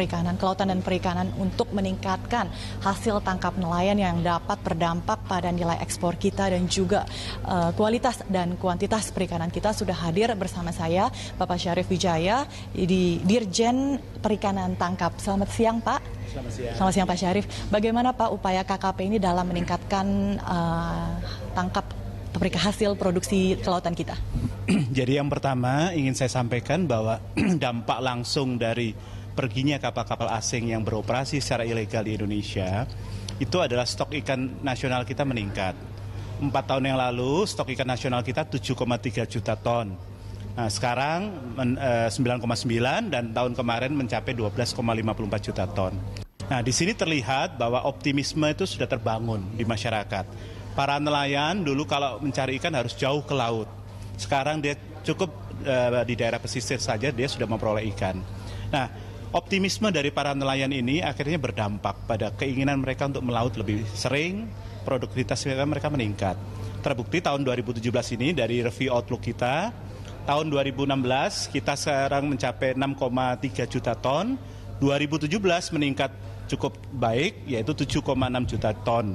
Perikanan, Kelautan dan Perikanan untuk meningkatkan hasil tangkap nelayan yang dapat berdampak pada nilai ekspor kita dan juga uh, kualitas dan kuantitas perikanan kita sudah hadir bersama saya Bapak Syarif Wijaya di Dirjen Perikanan Tangkap. Selamat siang Pak. Selamat siang. Selamat siang Pak Syarif. Bagaimana Pak upaya KKP ini dalam meningkatkan uh, tangkap hasil produksi kelautan kita? Jadi yang pertama ingin saya sampaikan bahwa dampak langsung dari perginya kapal-kapal asing yang beroperasi secara ilegal di Indonesia, itu adalah stok ikan nasional kita meningkat. Empat tahun yang lalu stok ikan nasional kita 7,3 juta ton. Nah, sekarang 9,9 eh, dan tahun kemarin mencapai 12,54 juta ton. Nah, di sini terlihat bahwa optimisme itu sudah terbangun di masyarakat. Para nelayan dulu kalau mencari ikan harus jauh ke laut. Sekarang dia cukup eh, di daerah pesisir saja dia sudah memperoleh ikan. Nah, optimisme dari para nelayan ini akhirnya berdampak pada keinginan mereka untuk melaut lebih sering, produktivitas mereka meningkat. Terbukti tahun 2017 ini dari review outlook kita, tahun 2016 kita sekarang mencapai 6,3 juta ton, 2017 meningkat cukup baik yaitu 7,6 juta ton.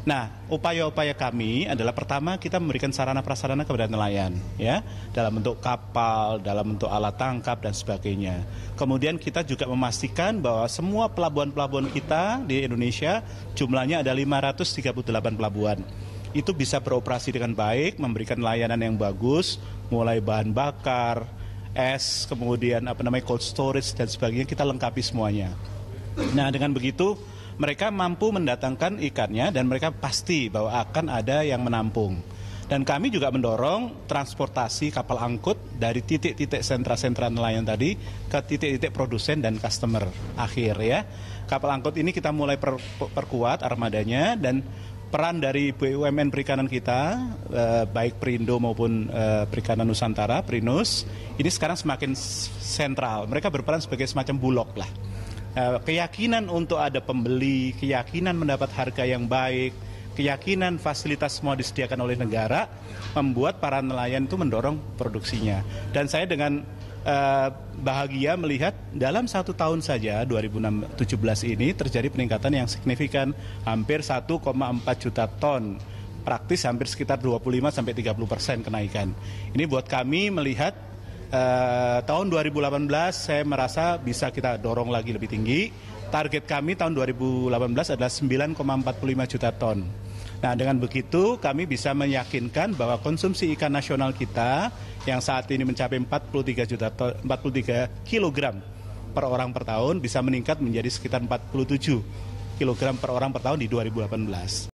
Nah, upaya-upaya kami adalah pertama kita memberikan sarana prasarana kepada nelayan ya, dalam bentuk kapal, dalam bentuk alat tangkap dan sebagainya. Kemudian kita juga memastikan bahwa semua pelabuhan-pelabuhan kita di Indonesia jumlahnya ada 538 pelabuhan. Itu bisa beroperasi dengan baik, memberikan layanan yang bagus, mulai bahan bakar, es, kemudian apa namanya cold storage dan sebagainya kita lengkapi semuanya. Nah, dengan begitu mereka mampu mendatangkan ikannya dan mereka pasti bahwa akan ada yang menampung. Dan kami juga mendorong transportasi kapal angkut dari titik-titik sentra-sentra nelayan tadi ke titik-titik produsen dan customer akhir ya. Kapal angkut ini kita mulai per, perkuat armadanya dan peran dari BUMN perikanan kita eh, baik Perindo maupun eh, Perikanan Nusantara (Perinus) ini sekarang semakin sentral. Mereka berperan sebagai semacam bulog lah. Eh, keyakinan untuk ada pembeli, keyakinan mendapat harga yang baik, keyakinan fasilitas semua disediakan oleh negara membuat para nelayan itu mendorong produksinya. Dan saya dengan eh, bahagia melihat dalam satu tahun saja 2017 ini terjadi peningkatan yang signifikan hampir 1,4 juta ton praktis hampir sekitar 25 sampai 30 persen kenaikan. Ini buat kami melihat Eh, tahun 2018 saya merasa bisa kita dorong lagi lebih tinggi. Target kami tahun 2018 adalah 9,45 juta ton. Nah, dengan begitu kami bisa meyakinkan bahwa konsumsi ikan nasional kita yang saat ini mencapai 43 juta ton, 43 kilogram per orang per tahun bisa meningkat menjadi sekitar 47 kg per orang per tahun di 2018.